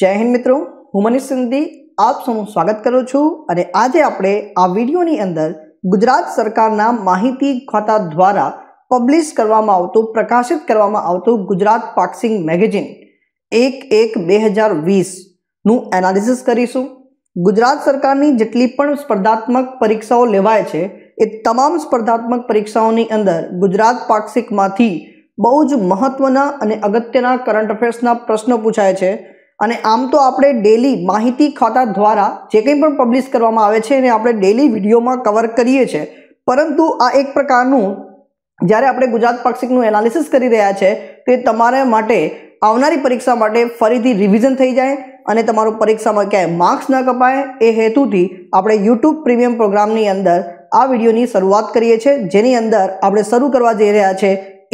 જય હિન્દ મિત્રો હું મનીષ સિંધી આપ સૌનું સ્વાગત કરું છું અને આજે આપણે આ વિડીયોની અંદર ગુજરાત સરકારના માહિતી ખાતા દ્વારા પબ્લિશ કરવામાં આવતું પ્રકાશિત કરવામાં આવતું ગુજરાત પાક્સિંગ મેગેઝિન એક એક બે હજાર વીસનું એનાલિસિસ કરીશું ગુજરાત સરકારની જેટલી પણ સ્પર્ધાત્મક પરીક્ષાઓ લેવાય છે એ તમામ સ્પર્ધાત્મક પરીક્ષાઓની અંદર ગુજરાત પાક્ષિકમાંથી બહુ જ મહત્ત્વના અને અગત્યના કરંટ અફેર્સના પ્રશ્નો પૂછાય છે અને આમ તો આપણે ડેલી માહિતી ખાતા દ્વારા જે કંઈ પણ પબ્લિશ કરવામાં આવે છે એને આપણે ડેલી વિડીયોમાં કવર કરીએ છીએ પરંતુ આ એક પ્રકારનું જ્યારે આપણે ગુજરાત પાક્ષિકનું એનાલિસિસ કરી રહ્યા છે તે તમારા માટે આવનારી પરીક્ષા માટે ફરીથી રિવિઝન થઈ જાય અને તમારું પરીક્ષામાં ક્યાંય માર્ક્સ ન કપાય એ હેતુથી આપણે યુટ્યુબ પ્રીમિયમ પ્રોગ્રામની અંદર આ વિડીયોની શરૂઆત કરીએ છીએ જેની અંદર આપણે શરૂ કરવા જઈ રહ્યા છીએ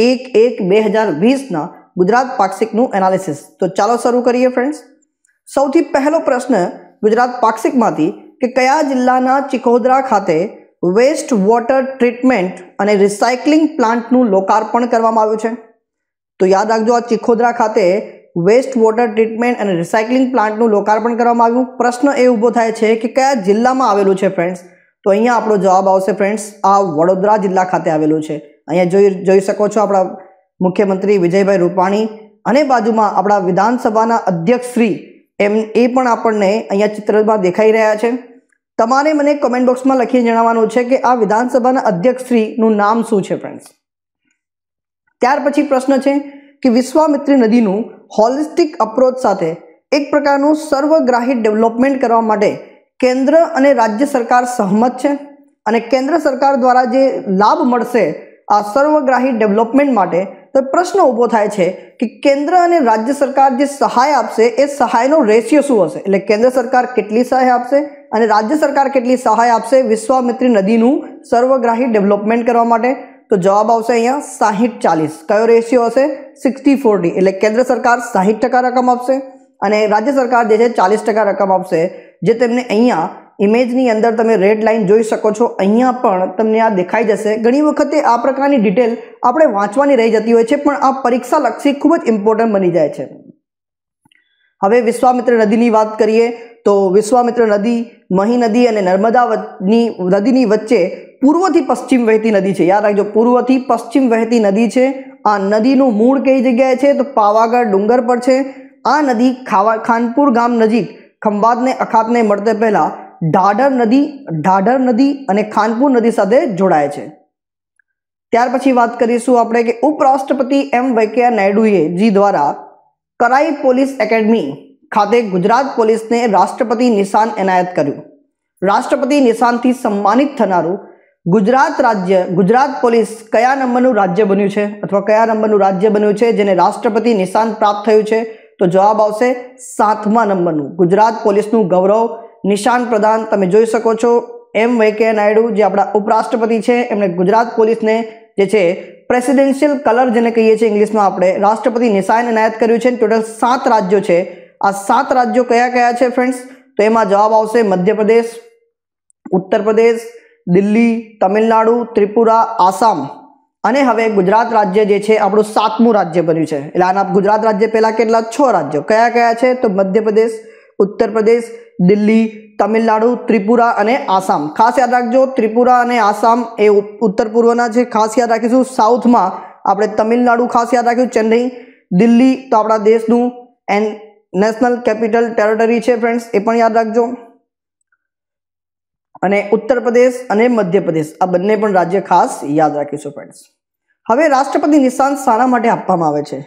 એક એક બે હજાર વીસના ગુજરાત પાક્ષિકનું એનાલિસિસ તો ચાલો શરૂ કરીએ ફ્રેન્ડ્સ સૌથી પહેલો પ્રશ્ન ગુજરાત પાક્ષિકમાંથી કે કયા જિલ્લાના ચિખોદરા ખાતે વેસ્ટ વોટર ટ્રીટમેન્ટ અને રિસાયકલિંગ પ્લાન્ટનું લોકાર્પણ કરવામાં આવ્યું છે તો યાદ રાખજો આ ચિખોદરા ખાતે વેસ્ટ વોટર ટ્રીટમેન્ટ અને રિસાયકલિંગ પ્લાન્ટનું લોકાર્પણ કરવામાં આવ્યું પ્રશ્ન એ ઊભો થાય છે કે કયા જિલ્લામાં આવેલું છે ફ્રેન્ડ્સ તો અહીંયા આપણો જવાબ આવશે ફ્રેન્ડ્સ આ વડોદરા જિલ્લા ખાતે આવેલું છે અહીંયા જોઈ જોઈ શકો છો આપણા મુખ્યમંત્રી વિજયભાઈ રૂપાણી અને બાજુમાં આપણા વિધાનસભાના અધ્યક્ષ શ્રી એમ એ પણ આપણને અહીંયા ચિત્રમાં દેખાઈ રહ્યા છે તમારે મને કમેન્ટ બોક્સમાં લખીને જણાવવાનું છે કે આ વિધાનસભાના અધ્યક્ષ શ્રીનું નામ શું છે ફ્રેન્ડ્સ ત્યાર પછી પ્રશ્ન છે કે વિશ્વામિત્રી નદીનું હોલિસ્ટિક અપ્રોચ સાથે એક પ્રકારનું સર્વગ્રાહી ડેવલપમેન્ટ કરવા માટે કેન્દ્ર અને રાજ્ય સરકાર સહમત છે અને કેન્દ્ર સરકાર દ્વારા જે લાભ મળશે આ સર્વગ્રાહી ડેવલપમેન્ટ માટે તો પ્રશ્ન ઊભો થાય છે કે કેન્દ્ર અને રાજ્ય સરકાર જે સહાય આપશે એ સહાયનો રેશિયો શું હશે એટલે કેન્દ્ર સરકાર કેટલી સહાય આપશે અને રાજ્ય સરકાર કેટલી સહાય આપશે વિશ્વામિત્રી નદીનું સર્વગ્રાહી ડેવલપમેન્ટ કરવા માટે તો જવાબ આવશે અહીંયા સાહીઠ ચાલીસ કયો રેશિયો હશે સિક્સટી ફોર્ટી એટલે કેન્દ્ર સરકાર સાહીઠ ટકા રકમ આપશે અને રાજ્ય સરકાર જે છે ચાલીસ ટકા રકમ આપશે જે તેમને અહીંયા ઇમેજની અંદર તમે રેડ લાઇન જોઈ શકો છો અહીંયા પણ તમને આ દેખાઈ જશે ઘણી વખતે આ પ્રકારની ડિટેલ આપણે વાંચવાની રહી જતી હોય છે પણ આ પરીક્ષાલક્ષી ખૂબ જ ઇમ્પોર્ટન્ટ બની જાય છે હવે વિશ્વામિત્ર નદીની વાત કરીએ તો વિશ્વામિત્ર નદી મહી નદી અને નર્મદાની નદીની વચ્ચે પૂર્વથી પશ્ચિમ વહેતી નદી છે યાદ રાખજો પૂર્વથી પશ્ચિમ વહેતી નદી છે આ નદીનું મૂળ કઈ જગ્યાએ છે તો પાવાગઢ ડુંગર પર છે આ નદી ખાવા ખાનપુર ગામ નજીક ખંભાતને અખાતને મળતે પહેલાં ઢાઢર નદી ઢાઢર નદી અને ખાનપુર નદી સાથે જોડાય છે ત્યાર પછી વાત કરીશું આપણે કે ઉપરાષ્ટ્રપતિ એમ વેંકૈયા નાયડુએ જી દ્વારા કરાઈ પોલીસ એકેડમી ખાતે ગુજરાત પોલીસને રાષ્ટ્રપતિ નિશાન એનાયત કર્યું રાષ્ટ્રપતિ નિશાનથી સન્માનિત થનારું ગુજરાત રાજ્ય ગુજરાત પોલીસ કયા નંબરનું રાજ્ય બન્યું છે અથવા કયા નંબરનું રાજ્ય બન્યું છે જેને રાષ્ટ્રપતિ નિશાન પ્રાપ્ત થયું છે તો જવાબ આવશે સાતમા નંબરનું ગુજરાત પોલીસનું ગૌરવ નિશાન પ્રદાન તમે જોઈ શકો છો એમ વેંકૈયા નાયડુ જે આપણા ઉપરાષ્ટ્રપતિ છે એમણે ગુજરાત પોલીસને જે છે પ્રેસિડેન્શિયલ કલર જેને કહીએ છીએ ઇંગ્લિશમાં આપણે રાષ્ટ્રપતિ નિશાન એનાયત કર્યું છે ટોટલ સાત રાજ્યો છે આ સાત રાજ્યો કયા કયા છે ફ્રેન્ડ્સ તો એમાં જવાબ આવશે મધ્યપ્રદેશ ઉત્તર પ્રદેશ દિલ્હી તમિલનાડુ ત્રિપુરા આસામ અને હવે ગુજરાત રાજ્ય જે છે આપણું સાતમું રાજ્ય બન્યું છે એટલે આના ગુજરાત રાજ્ય પહેલાં કેટલા છ રાજ્યો કયા કયા છે તો મધ્યપ્રદેશ ઉત્તર પ્રદેશ દિલ્હી તમિલનાડુ ત્રિપુરા અને આસામ ખાસ યાદ રાખજો ત્રિપુરા અને આસામ એ ઉત્તર પૂર્વના છે ખાસ યાદ રાખીશું સાઉથમાં આપણે તમિલનાડુ ખાસ યાદ રાખ્યું ચેન્નઈ દિલ્હી તો આપણા દેશનું એન્ડ નેશનલ કેપિટલ ટેરેટરી છે ફ્રેન્ડ્સ એ પણ યાદ રાખજો અને ઉત્તર પ્રદેશ અને મધ્યપ્રદેશ આ બંને પણ રાજ્ય ખાસ યાદ રાખીશું ફ્રેન્ડ્સ હવે રાષ્ટ્રપતિ નિશાન શાના માટે આપવામાં આવે છે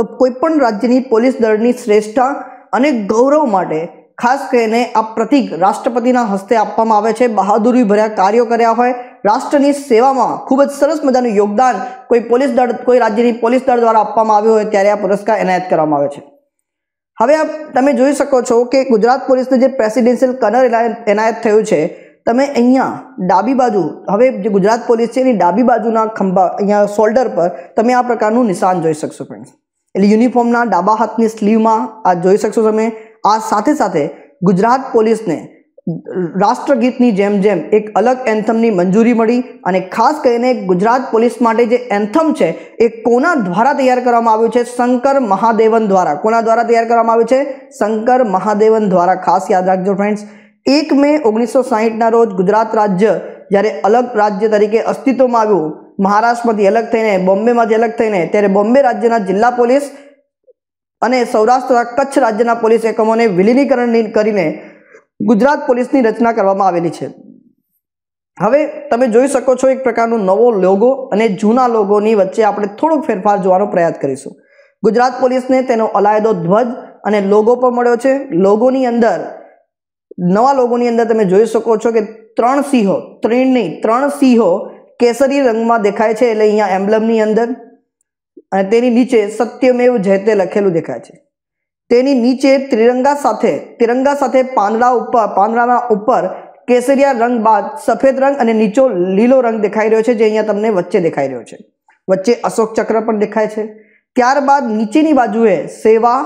તો કોઈ પણ રાજ્યની પોલીસ દળની શ્રેષ્ઠતા અને ગૌરવ માટે ખાસ કરીને આ પ્રતિક રાષ્ટ્રપતિના હસ્તે આપવામાં આવે છે બહાદુરી ભર્યા કાર્યો કર્યા હોય રાષ્ટ્રની સેવામાં ખૂબ જ સરસ મજાનું યોગદાન કોઈ પોલીસ દળ કોઈ રાજ્યની પોલીસ દળ દ્વારા આપવામાં આવ્યું હોય ત્યારે આ પુરસ્કાર એનાયત કરવામાં આવે છે હવે તમે જોઈ શકો છો કે ગુજરાત પોલીસનું જે પ્રેસિડેન્શિયલ કલર એનાયત થયું છે તમે અહીંયા ડાબી બાજુ હવે જે ગુજરાત પોલીસ છે એની ડાબી બાજુના ખંભા અહીંયા શોલ્ડર પર તમે આ પ્રકારનું નિશાન જોઈ શકશો ફ્રેન્ડ્સ એટલે યુનિફોર્મના ડાબા હાથની સ્લીવમાં આ જોઈ શકશો તમે આ સાથે સાથે ગુજરાત પોલીસને રાષ્ટ્રગીતની જેમ જેમ એક અલગ એન્થમની મંજૂરી મળી અને ખાસ કરીને ગુજરાત પોલીસ માટે જે એન્થમ છે એ કોના દ્વારા તૈયાર કરવામાં આવ્યું છે શંકર મહાદેવન દ્વારા કોના દ્વારા તૈયાર કરવામાં આવ્યું છે શંકર મહાદેવન દ્વારા ખાસ યાદ રાખજો ફ્રેન્ડ્સ એક મે ઓગણીસો સાહીઠના રોજ ગુજરાત રાજ્ય જ્યારે અલગ રાજ્ય તરીકે અસ્તિત્વમાં આવ્યું મહારાષ્ટ્રમાંથી અલગ થઈને બોમ્બેમાંથી અલગ થઈને ત્યારે બોમ્બે રાજ્યના જિલ્લા પોલીસ અને સૌરાષ્ટ્ર કચ્છ રાજ્યના પોલીસ એકમોને વિલીનીકરણ કરીને ગુજરાત પોલીસની રચના કરવામાં આવેલી છે હવે તમે જોઈ શકો છો એક પ્રકારનો નવો લોગો અને જૂના લોગોની વચ્ચે આપણે થોડોક ફેરફાર જોવાનો પ્રયાસ કરીશું ગુજરાત પોલીસને તેનો અલાયદો ધ્વજ અને લોગો પણ મળ્યો છે લોગોની અંદર નવા લોગોની અંદર તમે જોઈ શકો છો કે ત્રણ સિંહો ત્રણ નહીં ત્રણ સિંહો કેસરી રંગમાં દેખાય છે એટલે અહીંયા એમ્બ્લમની અંદર અને તેની નીચે સત્યમેવ જયતે લખેલું દેખાય છે તેની નીચે ત્રિરંગા સાથે તિરંગા સાથે પાંદડા ઉપર પાંદડાના ઉપર કેસરિયા રંગ બાદ સફેદ રંગ અને નીચો લીલો રંગ દેખાઈ રહ્યો છે જે અહીંયા તમને વચ્ચે દેખાઈ રહ્યો છે વચ્ચે અશોક ચક્ર પણ દેખાય છે ત્યારબાદ નીચેની બાજુએ સેવા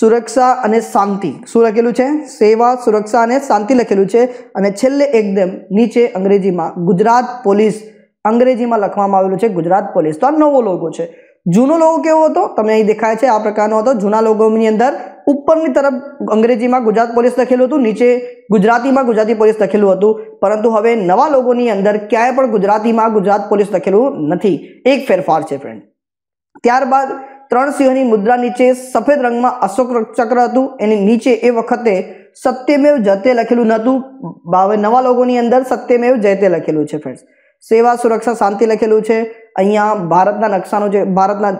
સુરક્ષા અને શાંતિ શું લખેલું છે સેવા સુરક્ષા અને શાંતિ લખેલું છે અને છેલ્લે એકદમ નીચે અંગ્રેજીમાં ગુજરાત પોલીસ અંગ્રેજીમાં લખવામાં આવેલું છે ગુજરાત પોલીસ તો આ નવો લોગો છે જૂનો લોગો કેવો હતો તમે અહીં દેખાય છે આ પ્રકારનો હતો જૂના લોગોની અંદર ઉપરની તરફ અંગ્રેજીમાં ગુજરાત પોલીસ લખેલું હતું નીચે ગુજરાતીમાં ગુજરાતી પોલીસ લખેલું હતું પરંતુ હવે નવા લોગોની અંદર ક્યાંય પણ ગુજરાતીમાં ગુજરાત પોલીસ લખેલું નથી એક ફેરફાર છે ફ્રેન્ડ ત્યારબાદ ત્રણ સિંહની મુદ્રા નીચે સફેદ રંગમાં અશોક ચક્ર હતું એની નીચે એ વખતે સત્યમેવ જતે લખેલું નહોતું હવે નવા લોગોની અંદર સત્યમેવ જયતે લખેલું છે ફ્રેન્ડ સેવા સુરક્ષા શાંતિ લખેલું છે અહીંયા ભારતના નકશાનો જે ભારતના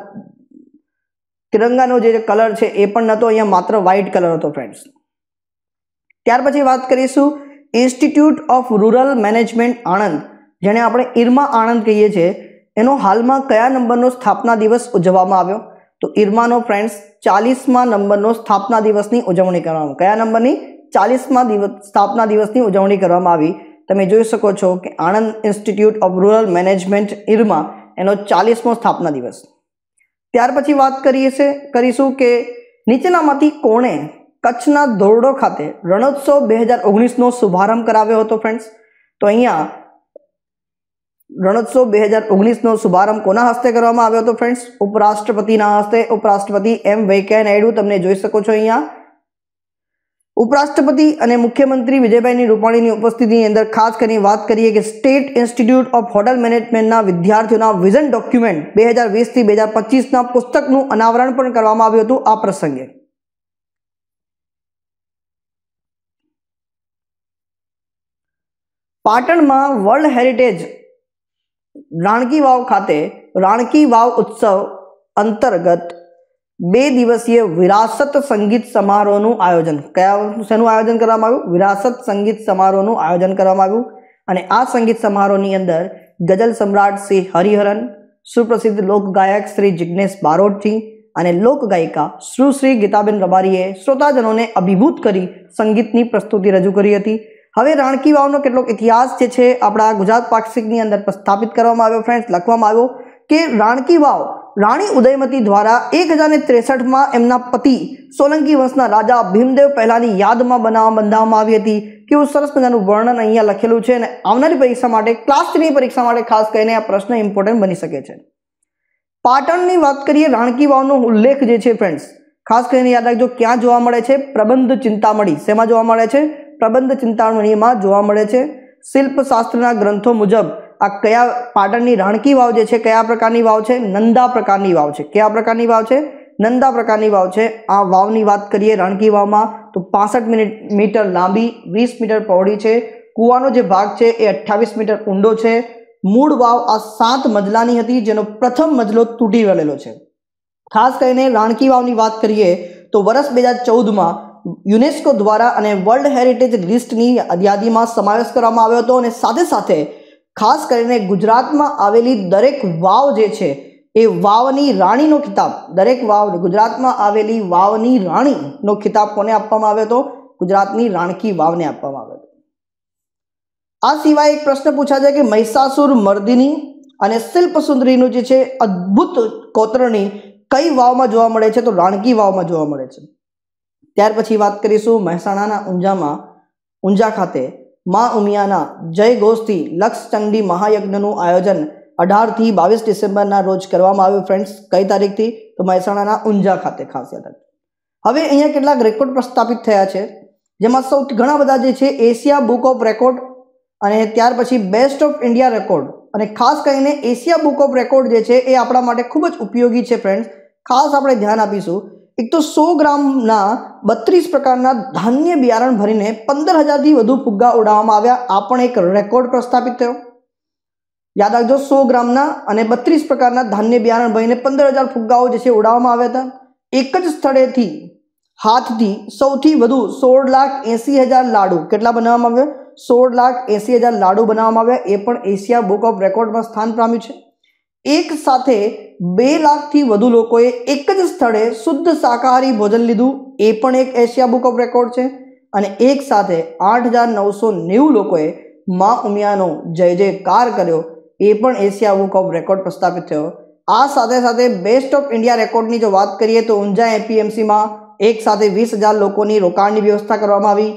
તિરંગાનો જે કલર છે એ પણ નહોતો અહીંયા માત્ર વ્હાઇટ કલર હતો ફ્રેન્ડ્સ ત્યાર પછી વાત કરીશું institute of rural management Anand જેને આપણે ઇરમા આણંદ કહીએ છીએ એનો હાલમાં કયા નંબરનો સ્થાપના દિવસ ઉજવવામાં આવ્યો તો ઇરમાનો ફ્રેન્ડ્સ ચાલીસમા નંબરનો સ્થાપના દિવસની ઉજવણી કરવામાં કયા નંબરની ચાલીસમા દિવસ સ્થાપના દિવસની ઉજવણી કરવામાં આવી તમે જોઈ શકો છો કે Anand institute of rural management IRMA એનો ચાલીસમો સ્થાપના દિવસ ત્યાર પછી વાત કરીએ છે કરીશું કે નીચેનામાંથી કોણે કચ્છના ધોરડો ખાતે રણોત્સવ બે હજાર ઓગણીસનો શુભારંભ કરાવ્યો હતો ફ્રેન્ડ્સ તો અહીંયા રણોત્સવ બે હજાર ઓગણીસનો શુભારંભ કોના હસ્તે કરવામાં આવ્યો હતો ફ્રેન્ડ્સ ઉપરાષ્ટ્રપતિના હસ્તે ઉપરાષ્ટ્રપતિ એમ વેંકૈયા નાયડુ તમને જોઈ શકો છો અહીંયા ઉપરાષ્ટ્રપતિ અને મુખ્યમંત્રી વિજયભાઈની રૂપાણીની ઉપસ્થિતિની અંદર ખાસ કરીને વાત કરીએ કે સ્ટેટ ઇન્સ્ટિટ્યૂટ ઓફ હોટલ મેનેજમેન્ટના વિદ્યાર્થીઓના વિઝન ડોક્યુમેન્ટ બે હજાર વીસથી બે હજાર પચીસના પુસ્તકનું અનાવરણ પણ કરવામાં આવ્યું હતું આ પ્રસંગે પાટણમાં વર્લ્ડ હેરિટેજ રાણકી વાવ ખાતે રાણકી વાવ ઉત્સવ અંતર્ગત બે દિવસીય વિરાસત સંગીત સમારોહનું આયોજન કયા શેનું આયોજન કરવામાં આવ્યું વિરાસત સંગીત સમારોહનું આયોજન કરવામાં આવ્યું અને આ સંગીત સમારોહની અંદર ગઝલ સમ્રાટ શ્રી હરિહરન સુપ્રસિદ્ધ લોકગાયક શ્રી જિજ્ઞેશ બારોટજી અને લોકગાયિકા સુશ્રી ગીતાબેન રબારીએ શ્રોતાજનોને અભિભૂત કરી સંગીતની પ્રસ્તુતિ રજૂ કરી હતી હવે રાણકી વાવનો કેટલોક ઇતિહાસ જે છે આપણા ગુજરાત પાક્ષિકની અંદર પ્રસ્થાપિત કરવામાં આવ્યો ફ્રેન્ડ્સ લખવામાં આવ્યો કે રાણકી વાવ રાણી ઉદયમતી દ્વારા એક હજારને ત્રેસઠમાં એમના પતિ સોલંકી વંશના રાજા ભીમદેવ પહેલાંની યાદમાં બનાવવા બંધાવવામાં આવી હતી કેવું સરસ મજાનું વર્ણન અહીંયા લખેલું છે અને આવનારી પરીક્ષા માટે ક્લાસ થ્રીની પરીક્ષા માટે ખાસ કરીને આ પ્રશ્ન ઇમ્પોર્ટન્ટ બની શકે છે પાટણની વાત કરીએ રાણકી વાવનો ઉલ્લેખ જે છે ફ્રેન્ડ્સ ખાસ કરીને યાદ રાખજો ક્યાં જોવા મળે છે પ્રબંધ ચિંતામણી શેમાં જોવા મળે છે પ્રબંધ ચિંતામણીમાં જોવા મળે છે શિલ્પશાસ્ત્રના ગ્રંથો મુજબ આ કયા પાટણની રાણકી વાવ જે છે કયા પ્રકારની વાવ છે નંદા પ્રકારની વાવ છે કયા પ્રકારની વાવ છે નંદા પ્રકારની વાવ છે આ વાવની વાત કરીએ રાણકી વાવમાં તો પાસઠ મિનિટ મીટર લાંબી વીસ મીટર પહોળી છે કૂવાનો જે ભાગ છે એ અઠ્ઠાવીસ મીટર ઊંડો છે મૂળ વાવ આ સાત મજલાની હતી જેનો પ્રથમ મજલો તૂટી વળેલો છે ખાસ કરીને રાણકી વાવની વાત કરીએ તો વર્ષ બે હજાર ચૌદમાં યુનેસ્કો દ્વારા અને વર્લ્ડ હેરિટેજ લિસ્ટની યાદીમાં સમાવેશ કરવામાં આવ્યો હતો અને સાથે સાથે ખાસ કરીને ગુજરાતમાં આવેલી દરેક વાવ જે છે એ વાવની રાણીનો ખિતાબ દરેક વાવ ગુજરાતમાં આવેલી વાવની રાણીનો ખિતાબ કોને આપવામાં આવ્યો હતો ગુજરાતની રાણકી વાવને આપવામાં આવ્યો હતો આ સિવાય એક પ્રશ્ન પૂછાય છે કે મહિષાસુર મર્દિની અને શિલ્પ સુંદરીનું જે છે અદ્ભુત કોતરણી કઈ વાવમાં જોવા મળે છે તો રાણકી વાવમાં જોવા મળે છે ત્યાર પછી વાત કરીશું મહેસાણાના ઊંઝામાં ઊંઝા ખાતે મા ઉમિયાના જય ગોષ્ઠી લક્ષ ચંડી મહાયજ્ઞનું આયોજન અઢારથી બાવીસ ડિસેમ્બરના રોજ કરવામાં આવ્યું ફ્રેન્ડ્સ કઈ તારીખથી તો મહેસાણાના ઊંઝા ખાતે ખાસ યાદ હવે અહીંયા કેટલાક રેકોર્ડ પ્રસ્થાપિત થયા છે જેમાં સૌથી ઘણા બધા જે છે એશિયા બુક ઓફ રેકોર્ડ અને ત્યાર પછી બેસ્ટ ઓફ ઇન્ડિયા રેકોર્ડ અને ખાસ કરીને એશિયા બુક ઓફ રેકોર્ડ જે છે એ આપણા માટે ખૂબ જ ઉપયોગી છે ફ્રેન્ડ્સ ખાસ આપણે ધ્યાન આપીશું એક તો સો ગ્રામના બત્રીસ પ્રકારના ધાન્ય બિયારણ ભરીને પંદર હજારથી વધુ ફુગ્ગા ઉડાવવામાં આવ્યા આ પણ એક રેકોર્ડ પ્રસ્થાપિત થયો યાદ રાખજો સો ગ્રામના અને બત્રીસ પ્રકારના ધાન્ય બિયારણ ભરીને પંદર હજાર ફુગ્ગાઓ જે છે ઉડાવવામાં આવ્યા હતા એક જ સ્થળેથી હાથથી સૌથી વધુ સોળ લાખ એંસી હજાર લાડુ કેટલા બનાવવામાં આવ્યા સોળ લાખ એંસી હજાર લાડુ બનાવવામાં આવ્યા એ પણ એશિયા બુક ઓફ રેકોર્ડમાં સ્થાન પામ્યું છે એક સાથે બે લાખથી વધુ લોકોએ એક જ સ્થળે શુદ્ધ શાકાહારી ભોજન લીધું એ પણ એક એશિયા બુક ઓફ રેકોર્ડ છે અને એક સાથે આઠ હજાર નવસો નેવું લોકોએ મા ઉમિયાનો જય જયકાર કર્યો એ પણ એશિયા બુક ઓફ રેકોર્ડ પ્રસ્થાપિત થયો આ સાથે સાથે બેસ્ટ ઓફ ઇન્ડિયા રેકોર્ડની જો વાત કરીએ તો ઊંઝા એપીએમસીમાં એક સાથે વીસ હજાર લોકોની રોકાણની વ્યવસ્થા કરવામાં આવી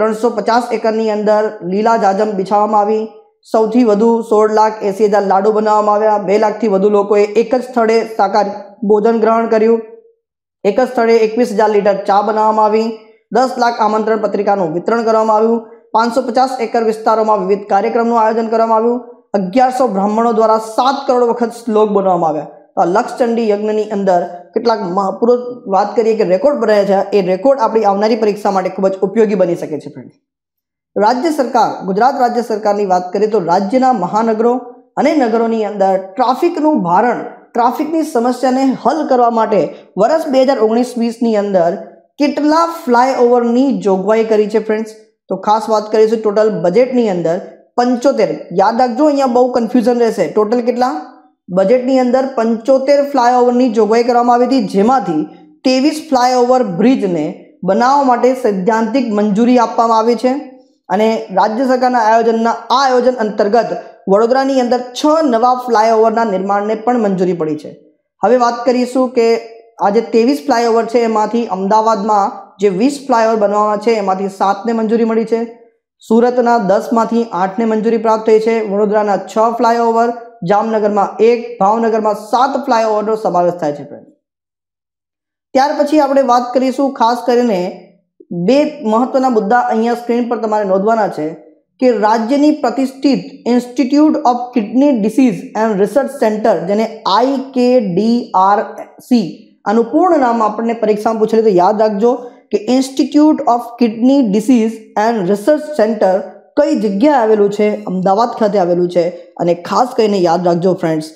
ત્રણસો પચાસ એકરની અંદર લીલા જાજમ બિછાવવામાં આવી સૌથી વધુ સોળ લાખ એંસી હજાર લાડુ બનાવવામાં આવ્યા બે લાખથી વધુ લોકોએ એક જ સ્થળે સાકાર ભોજન ગ્રહણ કર્યું એક જ સ્થળે એકવીસ હજાર લીટર ચા બનાવવામાં આવી દસ લાખ આમંત્રણ પત્રિકાનું વિતરણ કરવામાં આવ્યું પાંચસો પચાસ એકર વિસ્તારોમાં વિવિધ કાર્યક્રમનું આયોજન કરવામાં આવ્યું અગિયારસો બ્રાહ્મણો દ્વારા સાત કરોડ વખત શ્લોક બનાવવામાં આવ્યા તો લક્ષચંડી યજ્ઞની અંદર કેટલાક મહાપુરુષ વાત કરીએ કે રેકોર્ડ બને છે એ રેકોર્ડ આપણી આવનારી પરીક્ષા માટે ખૂબ જ ઉપયોગી બની શકે છે ફ્રેન્ડ રાજ્ય સરકાર ગુજરાત રાજ્ય સરકારની વાત કરીએ તો રાજ્યના મહાનગરો અને નગરોની અંદર ટ્રાફિકનું ભારણ ટ્રાફિકની સમસ્યાને હલ કરવા માટે વર્ષ બે હજાર ઓગણીસ વીસની અંદર કેટલા ફ્લાયઓવરની જોગવાઈ કરી છે ફ્રેન્ડ્સ તો ખાસ વાત કરીશું ટોટલ બજેટની અંદર પંચોતેર યાદ રાખજો અહીંયા બહુ કન્ફ્યુઝન રહેશે ટોટલ કેટલા બજેટની અંદર પંચોતેર ફ્લાયઓવરની જોગવાઈ કરવામાં આવી હતી જેમાંથી ત્રેવીસ ફ્લાયઓવર બ્રિજને બનાવવા માટે સૈદ્ધાંતિક મંજૂરી આપવામાં આવી છે અને રાજ્ય સરકારના આયોજનના આ આયોજન અંતર્ગત વડોદરાની અંદર છ નવા ફ્લાયઓવરના નિર્માણને પણ મંજૂરી પડી છે હવે વાત કરીશું કે આજે ત્રેવીસ ફ્લાયઓવર છે એમાંથી અમદાવાદમાં જે વીસ ફ્લાયઓવર બનવાના છે એમાંથી સાતને મંજૂરી મળી છે સુરતના દસમાંથી આઠને મંજૂરી પ્રાપ્ત થઈ છે વડોદરાના છ ફ્લાયઓવર જામનગરમાં એક ભાવનગરમાં સાત ફ્લાયઓવરનો સમાવેશ થાય છે ત્યાર પછી આપણે વાત કરીશું ખાસ કરીને બે મહત્વના મુદ્દા અહીંયા સ્ક્રીન પર તમારે નોંધવાના છે કે રાજ્યની પ્રતિષ્ઠિત institute of kidney disease and research centre જેને આઈ કે ડી આર સી આનું પૂર્ણ નામ આપણને પરીક્ષામાં પૂછેલું તો યાદ રાખજો કે institute of kidney disease and research centre કઈ જગ્યાએ આવેલું છે અમદાવાદ ખાતે આવેલું છે અને ખાસ કરીને યાદ રાખજો ફ્રેન્ડ્સ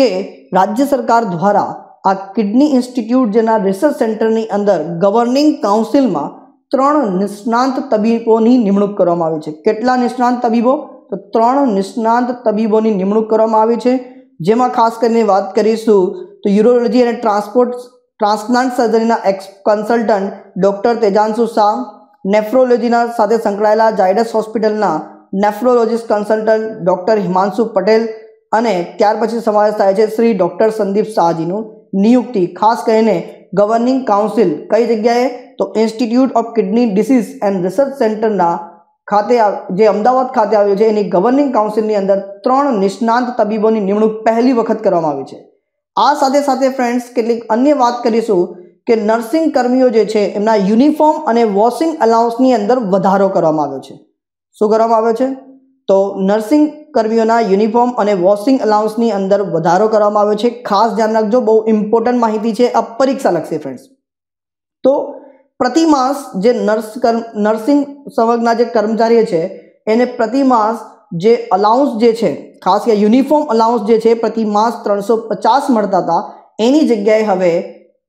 કે રાજ્ય સરકાર દ્વારા આ કિડની ઇન્સ્ટિટ્યૂટ જેના રિસર્ચ સેન્ટરની અંદર ગવર્નિંગ કાઉન્સિલમાં ત્રણ નિષ્ણાંત તબીબોની નિમણૂક કરવામાં આવી છે કેટલા નિષ્ણાંત તબીબો તો ત્રણ નિષ્ણાંત તબીબોની નિમણૂક કરવામાં આવી છે જેમાં ખાસ કરીને વાત કરીશું તો યુરોલોજી અને ટ્રાન્સપોર્ટ ટ્રાન્સપ્લાન્ટ સર્જરીના ex consultant doctor Tejanshu Shah નેફ્રોલોજીના સાથે સંકળાયેલા જાયડસ હોસ્પિટલના nephrologist consultant doctor Himanshu Patel અને ત્યાર પછી સમાવેશ થાય છે શ્રી ડૉક્ટર સંદીપ શાહજીનું નિયુક્તિ ખાસ કરીને ગવર્નિંગ કાઉન્સિલ કઈ જગ્યાએ તો institute of kidney disease and research સેન્ટરના ખાતે જે અમદાવાદ ખાતે આવ્યો છે એની ગવર્નિંગ કાઉન્સિલની અંદર ત્રણ નિષ્ણાંત તબીબોની નિમણૂક પહેલી વખત કરવામાં આવી છે આ સાથે સાથે ફ્રેન્ડ્સ કેટલીક અન્ય વાત કરીશું કે નર્સિંગ કર્મીઓ જે છે એમના યુનિફોર્મ અને વોશિંગ અલાઉન્સની અંદર વધારો કરવામાં આવ્યો છે શું કરવામાં આવ્યો છે તો નર્સિંગ કર્મીઓના યુનિફોર્મ અને વોશિંગ અલાઉન્સની અંદર વધારો કરવામાં આવ્યો છે ખાસ ધ્યાન રાખજો બહુ ઇમ્પોર્ટન્ટ માહિતી છે આ પરીક્ષા લક્ષી ફ્રેન્ડ્સ તો પ્રતિ માસ જે નર્સ નર્સિંગ સંવર્ગના જે કર્મચારીઓ છે એને પ્રતિ માસ જે અલાઉન્સ જે છે ખાસ કે યુનિફોર્મ અલાઉન્સ જે છે પ્રતિ માસ ત્રણસો પચાસ મળતા હતા એની જગ્યાએ હવે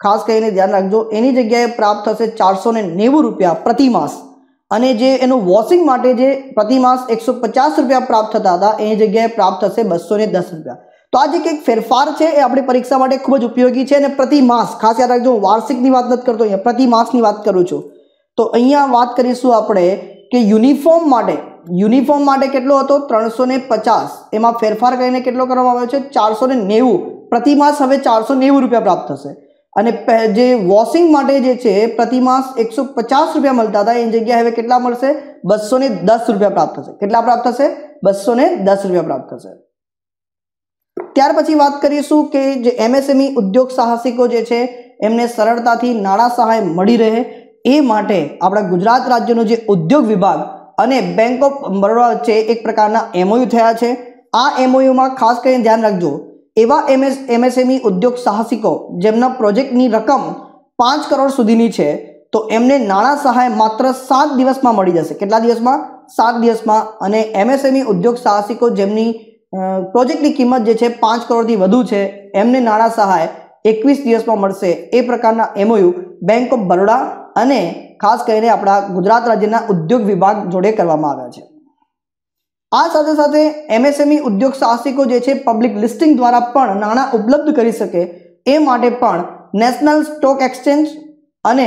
ખાસ કરીને ધ્યાન રાખજો એની જગ્યાએ પ્રાપ્ત થશે ચારસો નેવું રૂપિયા પ્રતિ માસ અને જે એનું વોશિંગ માટે જે પ્રતિમાસ એકસો પચાસ રૂપિયા પ્રાપ્ત થતા હતા એ જગ્યાએ પ્રાપ્ત થશે બસો ને દસ રૂપિયા તો આ જે કંઈક ફેરફાર છે એ આપણી પરીક્ષા માટે ખૂબ જ ઉપયોગી છે અને પ્રતિમાસ ખાસ યાદ રાખજો હું વાર્ષિકની વાત નથી કરતો અહીંયા પ્રતિમાસની વાત કરું છું તો અહીંયા વાત કરીશું આપણે કે યુનિફોર્મ માટે યુનિફોર્મ માટે કેટલો હતો ત્રણસો ને પચાસ એમાં ફેરફાર કરીને કેટલો કરવામાં આવ્યો છે ચારસો ને નેવું પ્રતિમાસ હવે ચારસો નેવું રૂપિયા પ્રાપ્ત થશે અને જે વોશિંગ માટે જે છે પ્રતિમાસ એકસો પચાસ રૂપિયા મળતા હતા એની જગ્યાએ હવે કેટલા મળશે બસો ને દસ રૂપિયા પ્રાપ્ત થશે કેટલા પ્રાપ્ત થશે બસો ને દસ રૂપિયા પ્રાપ્ત થશે ત્યાર પછી વાત કરીશું કે જે એમએસએમઈ e ઉદ્યોગ સાહસિકો જે છે એમને સરળતાથી નાણાં સહાય મળી રહે એ માટે આપણા ગુજરાત રાજ્યનો જે ઉદ્યોગ વિભાગ અને બેંક ઓફ બરોડા વચ્ચે એક પ્રકારના એમઓયુ થયા છે આ એમઓયુમાં ખાસ કરીને ધ્યાન રાખજો એવા એમએસ એમએસએમઈ ઉદ્યોગ સાહસિકો જેમના પ્રોજેક્ટની રકમ પાંચ કરોડ સુધીની છે તો એમને નાણાં સહાય માત્ર સાત દિવસમાં મળી જશે કેટલા દિવસમાં સાત દિવસમાં અને એમએસએમઈ ઉદ્યોગ સાહસિકો જેમની પ્રોજેક્ટની કિંમત જે છે પાંચ કરોડથી વધુ છે એમને નાણાં સહાય એકવીસ દિવસમાં મળશે એ પ્રકારના એમઓયુ બેંક ઓફ બરોડા અને ખાસ કરીને આપણા ગુજરાત રાજ્યના ઉદ્યોગ વિભાગ જોડે કરવામાં આવ્યા છે આ સાથે સાથે એમએસએમઈ e ઉદ્યોગ સાહસિકો જે છે પબ્લિક લિસ્ટિંગ દ્વારા પણ નાણાં ઉપલબ્ધ કરી શકે એ માટે પણ નેશનલ સ્ટોક એક્સચેન્જ અને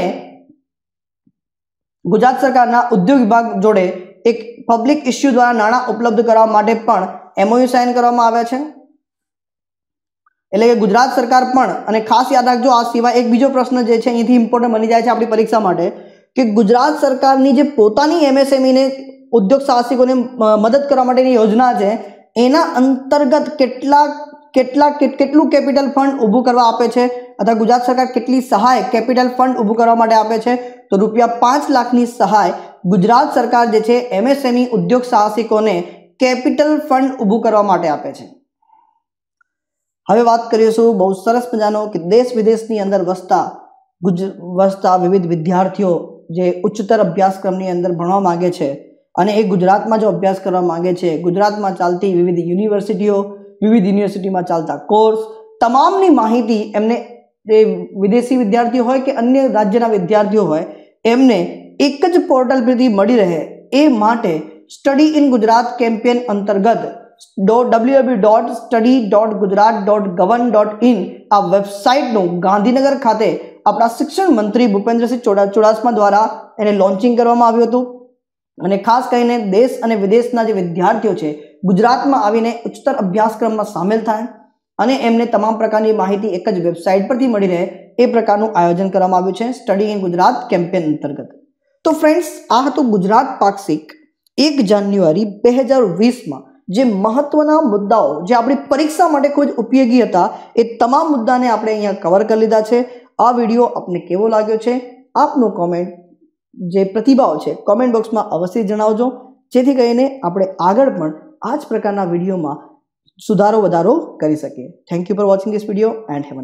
ગુજરાત સરકારના ઉદ્યોગ વિભાગ જોડે એક પબ્લિક ઇસ્યુ દ્વારા નાણાં ઉપલબ્ધ કરાવવા માટે પણ એમઓયુ સાઇન કરવામાં આવ્યા છે એટલે કે ગુજરાત સરકાર પણ અને ખાસ યાદ રાખજો આ સિવાય એક બીજો પ્રશ્ન જે છે અહીંથી ઇમ્પોર્ટન્ટ બની જાય છે આપણી પરીક્ષા માટે કે ગુજરાત સરકારની જે પોતાની એમએસએમઈને ઉદ્યોગ સાહસિકોને મદદ કરવા માટેની યોજના છે એના અંતર્ગત કેટલા કેટલા કેટલું કેપિટલ ફંડ ઊભું કરવા આપે છે અથવા ગુજરાત સરકાર કેટલી સહાય કેપિટલ ફંડ ઊભું કરવા માટે આપે છે તો રૂપિયા પાંચ લાખની સહાય ગુજરાત સરકાર જે છે એમએસએમઈ ઉદ્યોગ સાહસિકોને કેપિટલ ફંડ ઊભું કરવા માટે આપે છે હવે વાત કરીશું બહુ સરસ મજાનો કે દેશ વિદેશની અંદર વસતા ગુજ વસતા વિવિધ વિદ્યાર્થીઓ જે ઉચ્ચતર અભ્યાસક્રમની અંદર ભણવા માગે છે અને એ ગુજરાતમાં જો અભ્યાસ કરવા માગે છે ગુજરાતમાં ચાલતી વિવિધ યુનિવર્સિટીઓ વિવિધ યુનિવર્સિટીમાં ચાલતા કોર્સ તમામની માહિતી એમને એ વિદેશી વિદ્યાર્થીઓ હોય કે અન્ય રાજ્યના વિદ્યાર્થીઓ હોય એમને એક જ પોર્ટલ પરથી મળી રહે એ માટે સ્ટડી ઇન ગુજરાત કેમ્પેન અંતર્ગત dot WB dot study dot Gujarat dot govern dot in આ વેબસાઇટનું ગાંધીનગર ખાતે આપણા શિક્ષણ મંત્રી ભૂપેન્દ્રસિંહ ચુડાસમા દ્વારા એને લોન્ચિંગ કરવામાં આવ્યું હતું અને ખાસ કરીને દેશ અને વિદેશના જે વિદ્યાર્થીઓ છે ગુજરાતમાં આવીને ઉચ્ચતર અભ્યાસક્રમમાં સામેલ થાય અને એમને તમામ પ્રકારની માહિતી એક જ વેબસાઇટ પરથી મળી રહે એ પ્રકારનું આયોજન કરવામાં આવ્યું છે સ્ટડી ઇન ગુજરાત કેમ્પેન અંતર્ગત તો ફ્રેન્ડ્સ આ હતું ગુજરાત પાક્ષિક એક જાન્યુઆરી બે હજાર વીસમાં જે મહત્વના મુદ્દાઓ જે આપણી પરીક્ષા માટે ખૂબ જ ઉપયોગી હતા એ તમામ મુદ્દાને આપણે અહીંયા કવર કરી લીધા છે આ વિડીયો આપને કેવો લાગ્યો છે આપનું કોમેન્ટ જે પ્રતિભાવ છે કોમેન્ટ બોક્સમાં અવશ્ય જણાવજો જેથી કરીને આપણે આગળ પણ આ જ પ્રકારના વિડીયોમાં સુધારો વધારો કરી શકીએ thank you for watching this video and heaven